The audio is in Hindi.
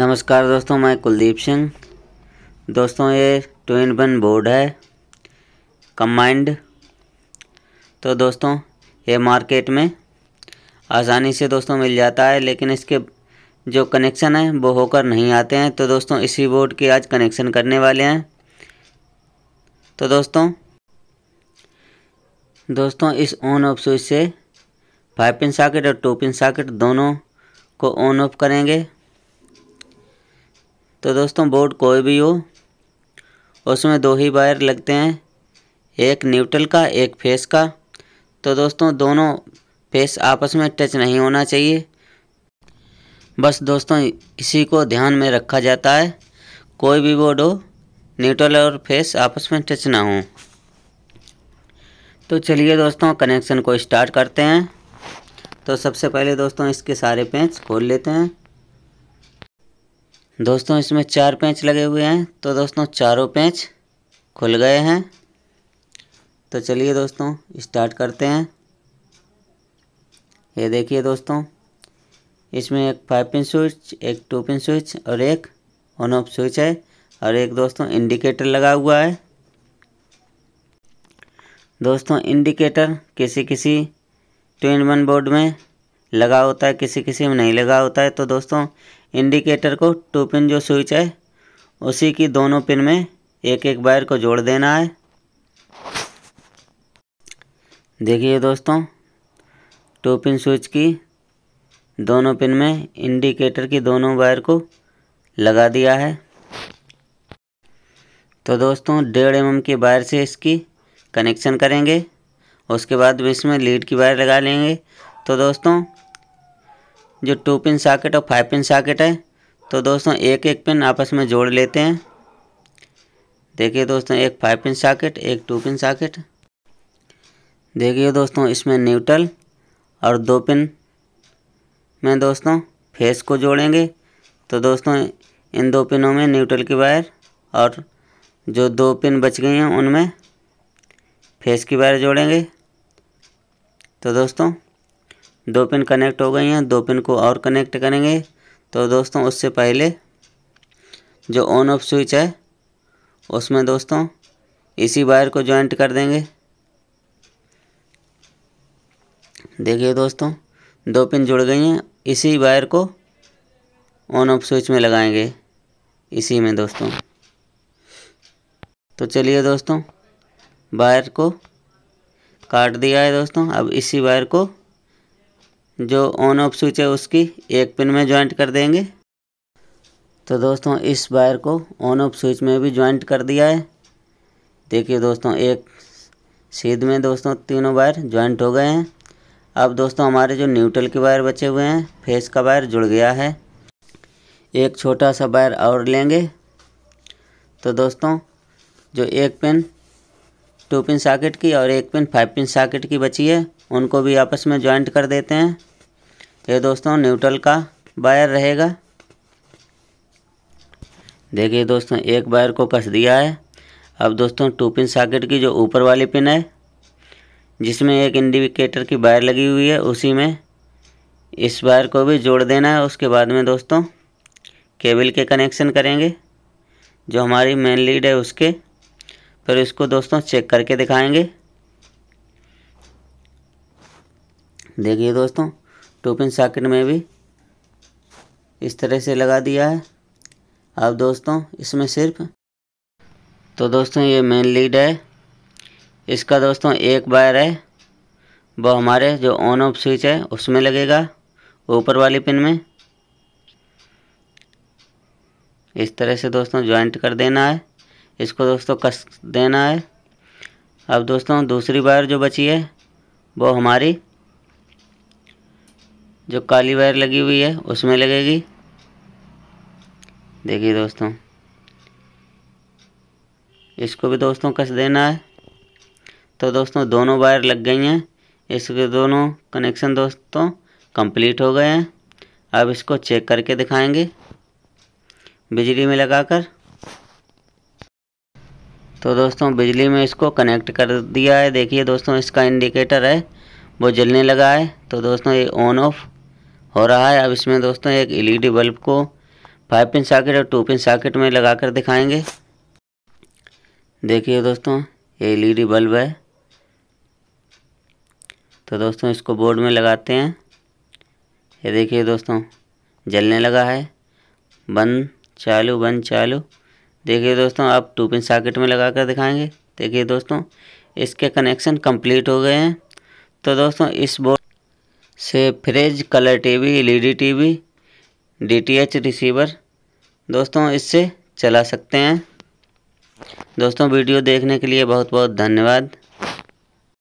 नमस्कार दोस्तों मैं कुलदीप सिंह दोस्तों ये ट्विन बन बोर्ड है कम्बाइंड तो दोस्तों ये मार्केट में आसानी से दोस्तों मिल जाता है लेकिन इसके जो कनेक्शन है वो होकर नहीं आते हैं तो दोस्तों इसी बोर्ड के आज कनेक्शन करने वाले हैं तो दोस्तों दोस्तों इस ऑन ऑफ स्विच से फाइव पिन साकेट और टू पिन साकेट दोनों को ऑन ऑफ करेंगे तो दोस्तों बोर्ड कोई भी हो उसमें दो ही वायर लगते हैं एक न्यूट्रल का एक फेस का तो दोस्तों दोनों फेस आपस में टच नहीं होना चाहिए बस दोस्तों इसी को ध्यान में रखा जाता है कोई भी बोर्ड हो न्यूट्रल और फेस आपस में टच ना हो तो चलिए दोस्तों कनेक्शन को स्टार्ट करते हैं तो सबसे पहले दोस्तों इसके सारे पेंच खोल लेते हैं दोस्तों इसमें चार पेंच लगे हुए हैं तो दोस्तों चारों पेंच खुल गए हैं तो चलिए दोस्तों स्टार्ट करते हैं ये देखिए दोस्तों इसमें एक फाइव पिन स्विच एक टू पिन स्विच और एक ऑन ऑफ स्विच है और एक दोस्तों इंडिकेटर लगा हुआ है दोस्तों इंडिकेटर किसी किसी ट्विन वन बोर्ड में लगा होता है किसी किसी में नहीं लगा होता है तो दोस्तों इंडिकेटर को टू पिन जो स्विच है उसी की दोनों पिन में एक एक वायर को जोड़ देना है देखिए दोस्तों टू पिन स्विच की दोनों पिन में इंडिकेटर की दोनों वायर को लगा दिया है तो दोस्तों डेढ़ एम की वायर से इसकी कनेक्शन करेंगे उसके बाद इसमें लीड की वायर लगा लेंगे तो दोस्तों जो टू पिन सॉकेट और फाइव पिन सॉकेट है तो दोस्तों एक एक पिन आपस में जोड़ लेते हैं देखिए दोस्तों एक फाइव पिन सॉकेट एक टू पिन सॉकेट देखिए दोस्तों इसमें न्यूट्रल और दो पिन में दोस्तों फेस को जोड़ेंगे तो दोस्तों इन दो पिनों में न्यूट्रल की वायर और जो दो पिन बच गई हैं उनमें फेस की वायर जोड़ेंगे तो दोस्तों दो पिन कनेक्ट हो गई हैं दो पिन को और कनेक्ट करेंगे तो दोस्तों उससे पहले जो ऑन ऑफ स्विच है उसमें दोस्तों इसी वायर को ज्वाइंट कर देंगे देखिए दोस्तों दो पिन जुड़ गई हैं इसी वायर को ऑन ऑफ स्विच में लगाएंगे इसी में दोस्तों तो चलिए दोस्तों वायर को काट दिया है दोस्तों अब इसी वायर को जो ऑन ऑफ स्विच है उसकी एक पिन में ज्वाइंट कर देंगे तो दोस्तों इस वायर को ऑन ऑफ स्विच में भी ज्वाइंट कर दिया है देखिए दोस्तों एक सीध में दोस्तों तीनों वायर ज्वाइंट हो गए हैं अब दोस्तों हमारे जो न्यूट्रल के वायर बचे हुए हैं फेस का वायर जुड़ गया है एक छोटा सा वायर और लेंगे तो दोस्तों जो एक पिन टू पिन साकेट की और एक पिन फाइव पिन साकेट की बची है उनको भी आपस में ज्वाइंट कर देते हैं तो दोस्तों न्यूट्रल का वायर रहेगा देखिए दोस्तों एक वायर को कस दिया है अब दोस्तों टू पिन सॉकेट की जो ऊपर वाली पिन है जिसमें एक इंडिकेटर की वायर लगी हुई है उसी में इस वायर को भी जोड़ देना है उसके बाद में दोस्तों केबल के कनेक्शन करेंगे जो हमारी मेन लीड है उसके फिर इसको दोस्तों चेक करके दिखाएंगे देखिए दोस्तों पिन सॉकेट में भी इस तरह से लगा दिया है अब दोस्तों इसमें सिर्फ तो दोस्तों ये मेन लीड है इसका दोस्तों एक वायर है वो हमारे जो ऑन ऑफ स्विच है उसमें लगेगा ऊपर वाली पिन में इस तरह से दोस्तों ज्वाइंट कर देना है इसको दोस्तों कस देना है अब दोस्तों दूसरी वायर जो बची है वो हमारी जो काली वायर लगी हुई है उसमें लगेगी देखिए दोस्तों इसको भी दोस्तों कस देना है तो दोस्तों दोनों वायर लग गई हैं इसके दोनों कनेक्शन दोस्तों कंप्लीट हो गए हैं अब इसको चेक करके दिखाएंगे बिजली में लगाकर तो दोस्तों बिजली में इसको कनेक्ट कर दिया है देखिए दोस्तों इसका इंडिकेटर है वो जलने लगा है तो दोस्तों ये ऑन ऑफ हो रहा है अब इसमें दोस्तों एक एलईडी बल्ब को फाइव पिन साकेट और टू पिन साकेट में लगा कर दिखाएंगे देखिए दोस्तों ये एलईडी बल्ब है तो दोस्तों इसको बोर्ड में लगाते हैं ये देखिए दोस्तों जलने लगा है बंद चालू बंद चालू देखिए दोस्तों आप टू पिन साकेट में लगा कर दिखाएंगे देखिए दोस्तों इसके कनेक्शन कंप्लीट हो गए हैं तो दोस्तों इस बोर्ड से fridge colour TV LED TV DTH receiver दोस्तों इससे चला सकते हैं दोस्तों वीडियो देखने के लिए बहुत बहुत धन्यवाद